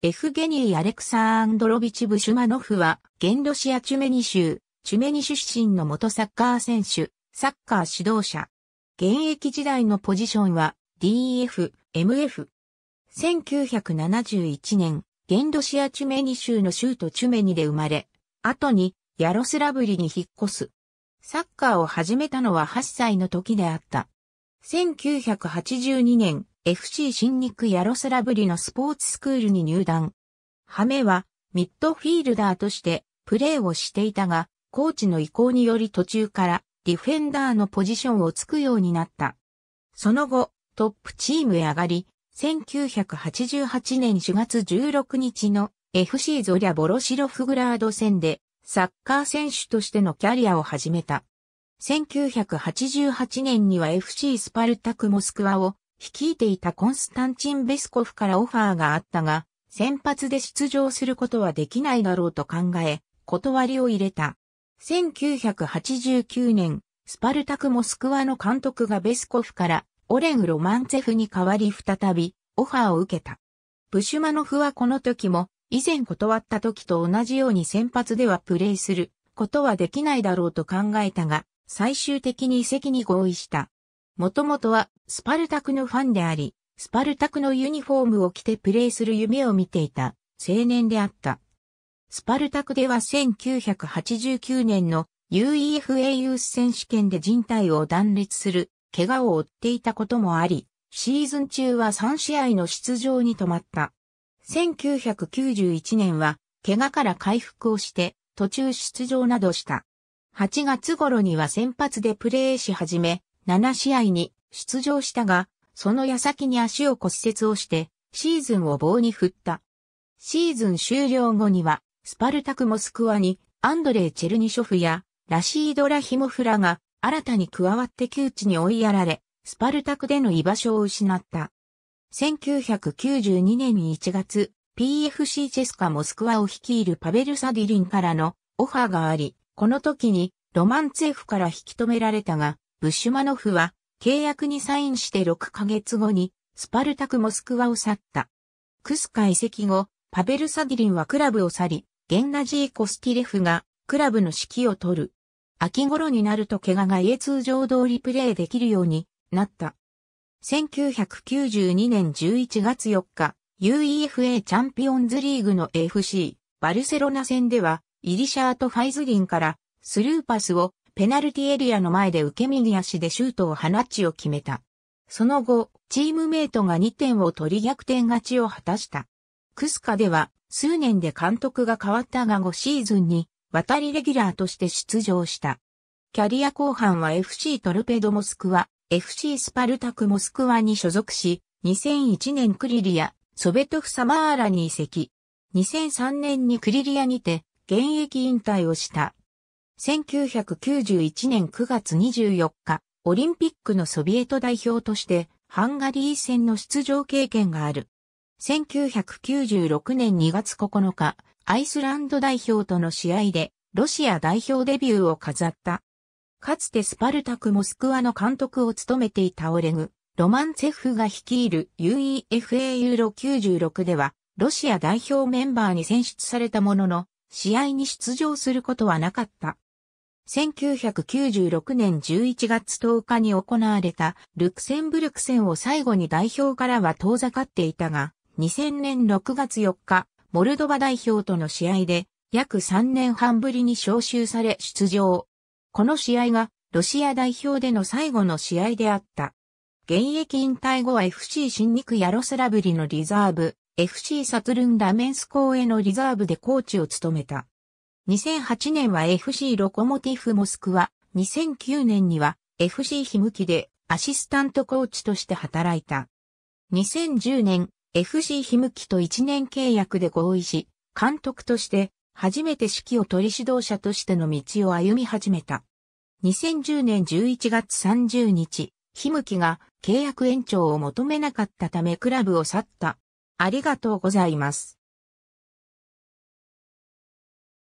エフゲニー・アレクサー・ンドロビチ・ブシュマノフは、現ロシア・チュメニ州、チュメニ出身の元サッカー選手、サッカー指導者。現役時代のポジションは、DF、MF。1971年、現ロシア・チュメニ州の州都チュメニで生まれ、後に、ヤロスラブリに引っ越す。サッカーを始めたのは8歳の時であった。1982年、FC 新肉ヤロスラブリのスポーツスクールに入団。ハメは、ミッドフィールダーとして、プレーをしていたが、コーチの意向により途中から、ディフェンダーのポジションをつくようになった。その後、トップチームへ上がり、1988年4月16日の FC ゾリャ・ボロシロフグラード戦でサッカー選手としてのキャリアを始めた。1988年には FC スパルタク・モスクワを率いていたコンスタンチン・ベスコフからオファーがあったが、先発で出場することはできないだろうと考え、断りを入れた。1989年、スパルタク・モスクワの監督がベスコフからオレン・ロマンツェフに代わり再びオファーを受けた。ブシュマノフはこの時も以前断った時と同じように先発ではプレーすることはできないだろうと考えたが、最終的に移籍に合意した。もともとはスパルタクのファンであり、スパルタクのユニフォームを着てプレーする夢を見ていた青年であった。スパルタクでは1989年の UEFA ユース選手権で人体を断裂する怪我を負っていたこともあり、シーズン中は3試合の出場に止まった。1991年は怪我から回復をして途中出場などした。8月頃には先発でプレーし始め、7試合に出場したが、その矢先に足を骨折をして、シーズンを棒に振った。シーズン終了後には、スパルタクモスクワに、アンドレイ・チェルニショフや、ラシード・ラヒモフラが、新たに加わって窮地に追いやられ、スパルタクでの居場所を失った。1992年1月、PFC チェスカモスクワを率いるパベル・サディリンからのオファーがあり、この時にロマンツェフから引き止められたが、ブシュマノフは契約にサインして6ヶ月後にスパルタクモスクワを去った。クスカ移籍後、パベル・サディリンはクラブを去り、ゲンナジー・コスティレフがクラブの指揮を取る。秋頃になると怪我が家通常通りプレーできるようになった。1992年11月4日、UEFA チャンピオンズリーグの FC バルセロナ戦では、イリシャーとファイズリンからスルーパスをペナルティエリアの前で受け右足でシュートを放ちを決めた。その後、チームメイトが2点を取り逆転勝ちを果たした。クスカでは、数年で監督が変わったが5シーズンに、渡りレギュラーとして出場した。キャリア後半は FC トルペドモスクワ、FC スパルタクモスクワに所属し、2001年クリリア、ソベトフサマーラに移籍。2003年にクリリアにて、現役引退をした。1991年9月24日、オリンピックのソビエト代表としてハンガリー戦の出場経験がある。1996年2月9日、アイスランド代表との試合でロシア代表デビューを飾った。かつてスパルタクモスクワの監督を務めていたオレグ、ロマンツェフが率いる UEFA ユーロ96では、ロシア代表メンバーに選出されたものの、試合に出場することはなかった。1996年11月10日に行われたルクセンブルク戦を最後に代表からは遠ざかっていたが、2000年6月4日、モルドバ代表との試合で約3年半ぶりに招集され出場。この試合がロシア代表での最後の試合であった。現役引退後は FC 新肉ヤロスラブリのリザーブ、FC サトゥルンラメンスーへのリザーブでコーチを務めた。2008年は FC ロコモティフモスクワ、2009年には FC ヒムキでアシスタントコーチとして働いた。2010年、FC ヒムキと1年契約で合意し、監督として初めて指揮を取り指導者としての道を歩み始めた。2010年11月30日、ヒムキが契約延長を求めなかったためクラブを去った。ありがとうございます。